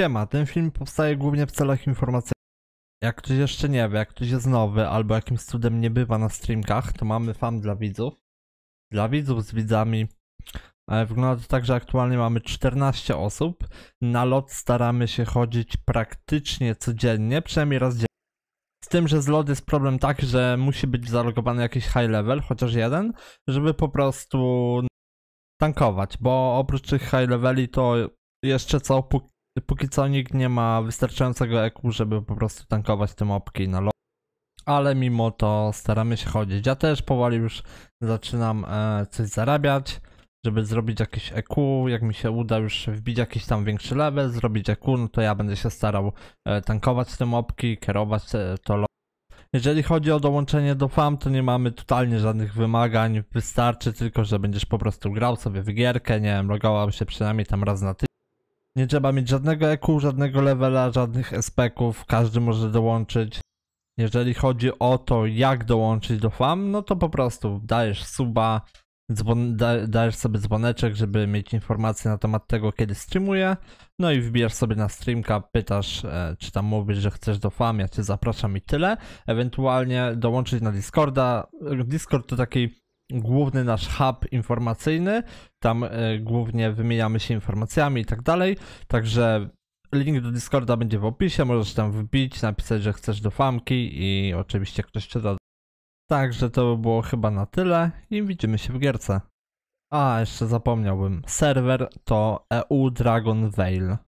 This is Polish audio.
Siema, ten film powstaje głównie w celach informacyjnych. Jak ktoś jeszcze nie wie, jak ktoś jest nowy albo jakimś cudem nie bywa na streamkach, to mamy fan dla widzów. Dla widzów z widzami. E, wygląda to tak, że aktualnie mamy 14 osób. Na lot staramy się chodzić praktycznie codziennie, przynajmniej raz dziennie. Z tym, że z lot jest problem tak, że musi być zalogowany jakiś high level, chociaż jeden, żeby po prostu tankować, bo oprócz tych high leveli to jeszcze co póki co nikt nie ma wystarczającego EQ, żeby po prostu tankować te mopki na low. Ale mimo to staramy się chodzić. Ja też powoli już zaczynam e, coś zarabiać, żeby zrobić jakieś EQ. Jak mi się uda już wbić jakiś tam większy level, zrobić EQ, no to ja będę się starał e, tankować te mopki, kierować te, to low. Jeżeli chodzi o dołączenie do FAM, to nie mamy totalnie żadnych wymagań. Wystarczy tylko, że będziesz po prostu grał sobie w gierkę, nie wiem, logował się przynajmniej tam raz na tydzień. Nie trzeba mieć żadnego EQ, żadnego levela, żadnych espeków, każdy może dołączyć. Jeżeli chodzi o to, jak dołączyć do FAM, no to po prostu dajesz suba, dzwon, dajesz sobie dzwoneczek, żeby mieć informacje na temat tego, kiedy streamuję. No i wbijasz sobie na streamka, pytasz, e, czy tam mówisz, że chcesz do FAM, ja cię zapraszam i tyle. Ewentualnie dołączyć na Discorda. Discord to taki główny nasz hub informacyjny. Tam e, głównie wymieniamy się informacjami i tak dalej. Także link do Discorda będzie w opisie. Możesz tam wbić, napisać, że chcesz do famki i oczywiście ktoś ci da. Także to by było chyba na tyle i widzimy się w gierce. A, jeszcze zapomniałbym. Serwer to EU Dragon Veil. Vale.